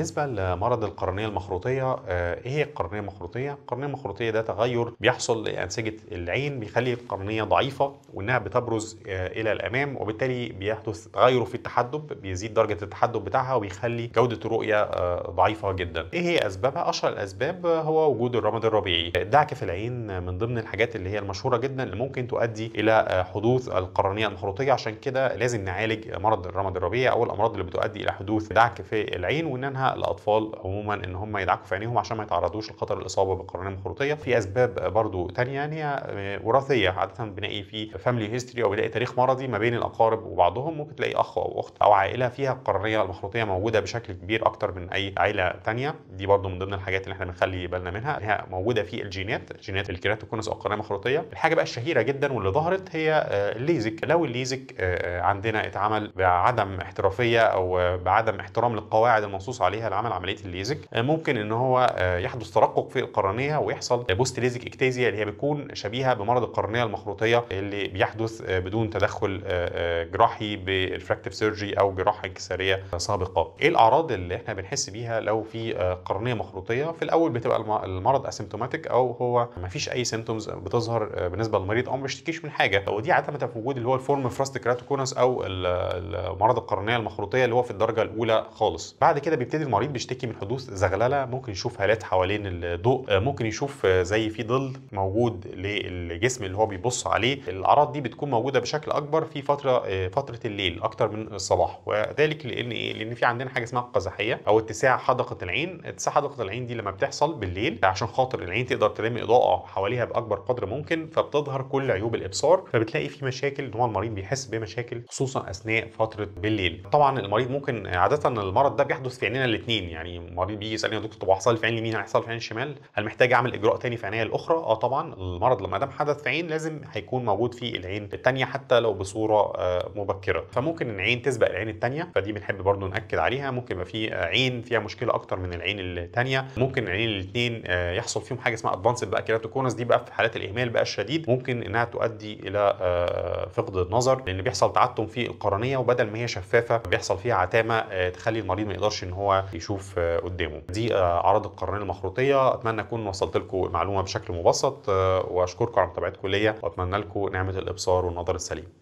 بالنسبه لمرض القرنيه المخروطيه آه، ايه هي القرنيه المخروطيه القرنيه المخروطيه ده تغير بيحصل لانسجه العين بيخلي القرنيه ضعيفه وانها بتبرز آه، الى الامام وبالتالي بيحدث تغير في التحدب بيزيد درجه التحدب بتاعها وبيخلي جوده الرؤيه آه، ضعيفه جدا ايه هي اسبابها اشهر الاسباب هو وجود الرمد الربيعي الدعك في العين من ضمن الحاجات اللي هي المشهوره جدا اللي ممكن تؤدي الى حدوث القرنيه المخروطيه عشان كده لازم نعالج مرض الرمد الربيعي او الامراض اللي بتؤدي الى حدوث دعك في العين وانها الاطفال عموما ان هم يدعكوا في عينيهم عشان ما يتعرضوش لخطر الاصابه بالقرنيه المخروطيه في اسباب برضو تانية يعني آه، وراثيه عاده بنلاقي في فاميلي هيستوري او بنلاقي تاريخ مرضي ما بين الاقارب وبعضهم ممكن تلاقي اخ او اخت او عائله فيها القرنيه المخروطيه موجوده بشكل كبير اكتر من اي عائله تانية دي برضو من ضمن الحاجات اللي احنا بنخلي بالنا منها هي موجوده في الجينات جينات الكيراتوكونس او القرنيه المخروطيه الحاجه بقى الشهيره جدا واللي ظهرت هي آه، الليزك لو الليزك آه، عندنا اتعمل بعدم احترافيه او بعدم احترام للقواعد المنصوص عليها عليها لعمل عمليه الليزك آه، ممكن ان هو آه، يحدث ترقق في القرنيه ويحصل بوست ليزك اكتازيا اللي هي بتكون شبيهه بمرض القرنيه المخروطيه اللي بيحدث آه، بدون تدخل جراحي بالفراكتيف سيرجي او جراحه انكساريه سابقه. ايه الاعراض اللي احنا بنحس بيها لو في قرنيه مخروطيه؟ في الاول بتبقى المرض اسيمتوماتيك او هو ما فيش اي سيمتومز بتظهر بالنسبه للمريض او ما بيشتكيش من حاجه ودي عاده في وجود اللي هو الفورم فراست كراتوكونس او مرض القرنيه المخروطيه اللي هو في الدرجه الاولى خالص. بعد كده بيبتدي يبتدي المريض بيشتكي من حدوث زغلله ممكن يشوف هالات حوالين الضوء ممكن يشوف زي في ظل موجود للجسم اللي هو بيبص عليه الاعراض دي بتكون موجوده بشكل اكبر في فتره آه، فتره الليل اكتر من الصباح وذلك لان ايه لان في عندنا حاجه اسمها القزحيه او اتساع حدقه العين اتساع حدقه العين دي لما بتحصل بالليل عشان خاطر العين تقدر تلم اضاءه حواليها باكبر قدر ممكن فبتظهر كل عيوب الابصار فبتلاقي في مشاكل ان هو المريض بيحس بمشاكل خصوصا اثناء فتره بالليل طبعا المريض ممكن عاده المرض ده بيحدث في عينينا الاثنين يعني المريض بيجي يسالني يا دكتور طب هحصل في عين اليمين يعني هيحصل في عين الشمال هل محتاج اعمل اجراء تاني في عينيه الاخرى اه طبعا المرض لما دام حدث في عين لازم هيكون موجود في العين الثانيه حتى لو بصوره آه، مبكره فممكن العين تسبق العين الثانيه فدي بنحب برضو ناكد عليها ممكن يبقى في عين فيها مشكله اكتر من العين الثانيه ممكن العين الاثنين آه، يحصل فيهم حاجه اسمها ادفانسد بقى كيراتوكونس دي بقى في حالات الاهمال بقى الشديد ممكن انها تؤدي الى آه، فقد النظر لان بيحصل تعتم في القرنيه وبدل ما هي شفافه بيحصل فيها عتامه تخلي المريض ما يقدرش ان هو يشوف قدامه دي آه، اعراض القرنيه المخروطيه اتمنى اكون وصلت لكم المعلومه بشكل مبسط آه، واشكركم على متابعتكم ليا واتمنى لكم نعمه الابصار والنظر السليم